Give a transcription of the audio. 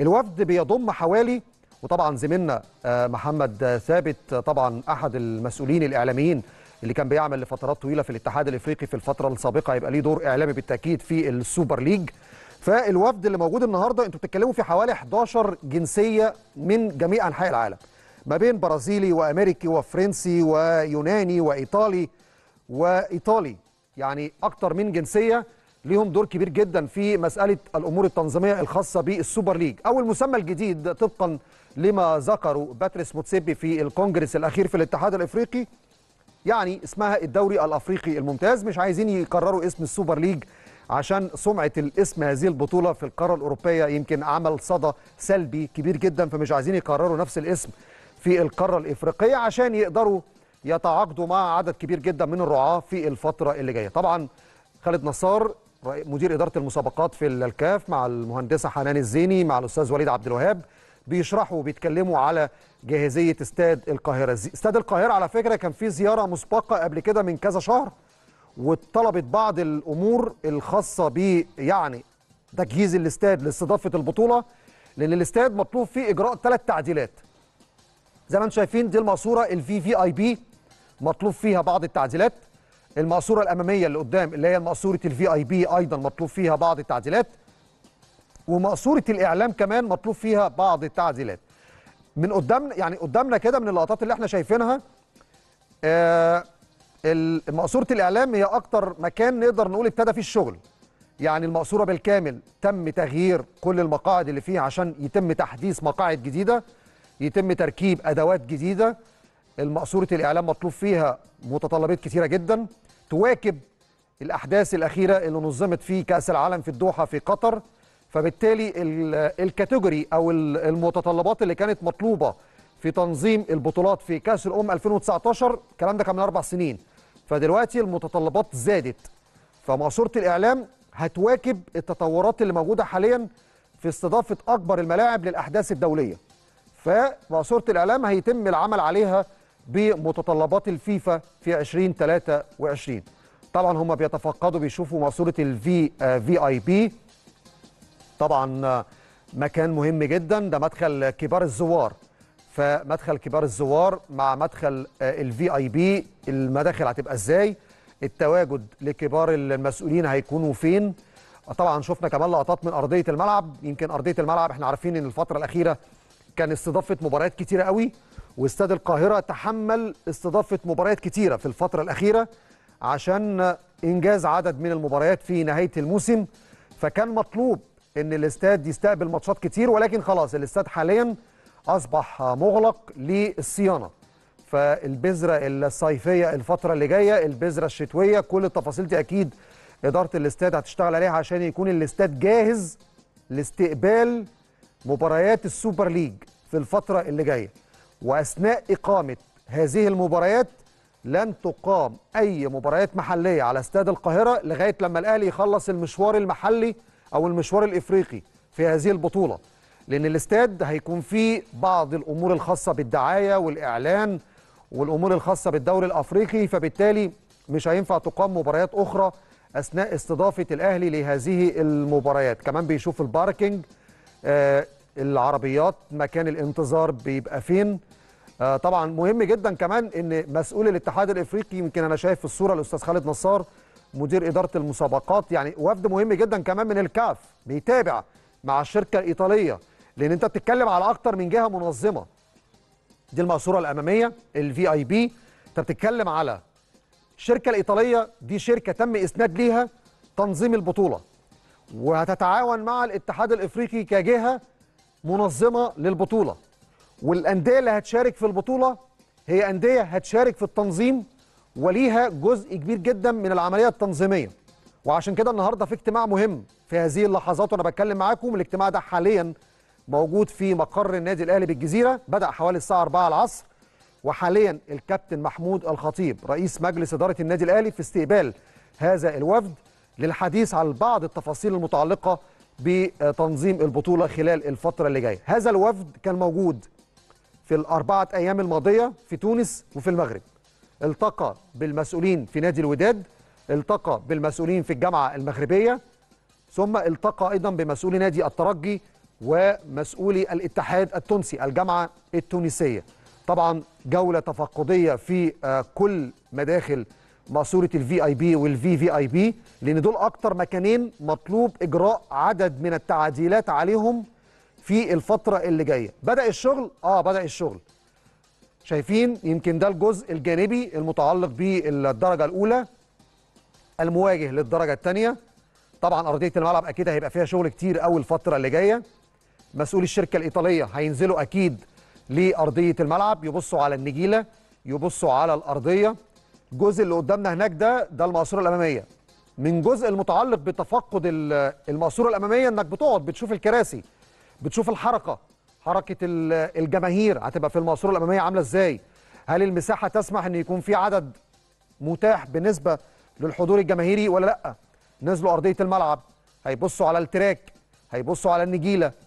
الوفد بيضم حوالي وطبعا زميلنا آه، محمد ثابت طبعا احد المسؤولين الاعلاميين اللي كان بيعمل لفترات طويله في الاتحاد الافريقي في الفتره السابقه هيبقى ليه دور اعلامي بالتاكيد في السوبر ليج فالوفد اللي موجود النهارده انتوا بتتكلموا في حوالي 11 جنسيه من جميع انحاء العالم ما بين برازيلي وامريكي وفرنسي ويوناني وايطالي وايطالي يعني اكتر من جنسيه ليهم دور كبير جدا في مسألة الأمور التنظيمية الخاصة بالسوبر ليج أو المسمى الجديد طبقا لما ذكروا باتريس موتسيبي في الكونجرس الأخير في الاتحاد الإفريقي يعني اسمها الدوري الأفريقي الممتاز مش عايزين يكرروا اسم السوبر ليج عشان سمعة الاسم هذه البطولة في القارة الأوروبية يمكن عمل صدى سلبي كبير جدا فمش عايزين يكرروا نفس الاسم في القارة الإفريقية عشان يقدروا يتعاقدوا مع عدد كبير جدا من الرعاة في الفترة اللي جاية طبعا خالد نصار مدير اداره المسابقات في الكاف مع المهندسه حنان الزيني مع الاستاذ وليد عبد الوهاب بيشرحوا وبيتكلموا على جاهزيه استاد القاهره استاد القاهره على فكره كان في زياره مسبقه قبل كده من كذا شهر وطلبت بعض الامور الخاصه ب يعني تجهيز الاستاد لاستضافه البطوله لان الاستاد مطلوب فيه اجراء ثلاث تعديلات زي ما انتم شايفين دي الماسوره الفي في اي بي مطلوب فيها بعض التعديلات المقصوره الاماميه اللي قدام اللي هي مقصوره الفي اي بي ايضا مطلوب فيها بعض التعديلات ومقصوره الاعلام كمان مطلوب فيها بعض التعديلات من قدامنا يعني قدامنا كده من اللقطات اللي احنا شايفينها آه مقصوره الاعلام هي اكتر مكان نقدر نقول ابتدى فيه الشغل يعني المقصوره بالكامل تم تغيير كل المقاعد اللي فيها عشان يتم تحديث مقاعد جديده يتم تركيب ادوات جديده المقصورة الإعلام مطلوب فيها متطلبات كثيرة جدا تواكب الأحداث الأخيرة اللي نظمت في كأس العالم في الدوحة في قطر فبالتالي الكاتيجوري أو المتطلبات اللي كانت مطلوبة في تنظيم البطولات في كأس الأم 2019 الكلام ده كان من أربع سنين فدلوقتي المتطلبات زادت فمقصورة الإعلام هتواكب التطورات اللي موجودة حاليا في استضافة أكبر الملاعب للأحداث الدولية فمقصورة الإعلام هيتم العمل عليها بمتطلبات الفيفا في 2023 طبعا هم بيتفقدوا بيشوفوا ماسوره الفي في اي بي طبعا آه، مكان مهم جدا ده مدخل كبار الزوار فمدخل كبار الزوار مع مدخل الفي اي بي المداخل هتبقى ازاي التواجد لكبار المسؤولين هيكونوا فين طبعا شفنا كمان لقطات من ارضيه الملعب يمكن ارضيه الملعب احنا عارفين ان الفتره الاخيره كان استضافه مباريات كتيره قوي واستاد القاهرة تحمل استضافة مباريات كتيرة في الفترة الأخيرة عشان إنجاز عدد من المباريات في نهاية الموسم فكان مطلوب إن الاستاد يستقبل ماتشات كتير ولكن خلاص الاستاد حاليا أصبح مغلق للصيانة فالبذرة الصيفية الفترة اللي جاية البذرة الشتوية كل التفاصيل دي أكيد إدارة الاستاد هتشتغل عليها عشان يكون الاستاد جاهز لاستقبال مباريات السوبر ليج في الفترة اللي جاية وأثناء إقامة هذه المباريات لن تقام أي مباريات محلية على استاد القاهرة لغاية لما الأهلي يخلص المشوار المحلي أو المشوار الإفريقي في هذه البطولة لأن الاستاد هيكون فيه بعض الأمور الخاصة بالدعاية والإعلان والأمور الخاصة بالدوري الأفريقي فبالتالي مش هينفع تقام مباريات أخرى أثناء استضافة الأهلي لهذه المباريات كمان بيشوف الباركينج آه العربيات مكان الانتظار بيبقى فين آه، طبعا مهم جدا كمان ان مسؤول الاتحاد الافريقي يمكن انا شايف في الصوره الاستاذ خالد نصار مدير اداره المسابقات يعني وفد مهم جدا كمان من الكاف بيتابع مع الشركه الايطاليه لان انت بتتكلم على اكتر من جهه منظمه دي المقصوره الاماميه الفي اي بي انت بتتكلم على الشركه الايطاليه دي شركه تم اسناد ليها تنظيم البطوله وهتتعاون مع الاتحاد الافريقي كجهه منظمه للبطوله والانديه اللي هتشارك في البطوله هي انديه هتشارك في التنظيم وليها جزء كبير جدا من العمليه التنظيميه وعشان كده النهارده في اجتماع مهم في هذه اللحظات وانا بتكلم معاكم الاجتماع ده حاليا موجود في مقر النادي الاهلي بالجزيره بدا حوالي الساعه 4 العصر وحاليا الكابتن محمود الخطيب رئيس مجلس اداره النادي الاهلي في استقبال هذا الوفد للحديث عن بعض التفاصيل المتعلقه بتنظيم البطوله خلال الفتره اللي جايه هذا الوفد كان موجود في الأربعة أيام الماضية في تونس وفي المغرب التقى بالمسؤولين في نادي الوداد التقى بالمسؤولين في الجامعة المغربية ثم التقى أيضا بمسؤولي نادي الترجي ومسؤولي الاتحاد التونسي الجامعة التونسية طبعا جولة تفقدية في آه، كل مداخل ماسوره الفي اي بي والفي في اي بي لان دول اكتر مكانين مطلوب اجراء عدد من التعديلات عليهم في الفترة اللي جاية بدأ الشغل؟ آه بدأ الشغل شايفين يمكن ده الجزء الجانبي المتعلق بالدرجة الأولى المواجه للدرجة الثانية طبعا أرضية الملعب أكيد هيبقى فيها شغل كتير أوي الفترة اللي جاية مسؤولي الشركة الإيطالية هينزلوا أكيد لأرضية الملعب يبصوا على النجيلة يبصوا على الأرضية الجزء اللي قدامنا هناك ده ده المقصورة الأمامية من جزء المتعلق بتفقد المقصورة الأمامية إنك بتقعد بتشوف الكراسي بتشوف الحركه حركه الجماهير هتبقى في المقصوره الاماميه عامله ازاي هل المساحه تسمح ان يكون في عدد متاح بالنسبه للحضور الجماهيري ولا لا نزلوا ارضيه الملعب هيبصوا على التراك هيبصوا على النجيله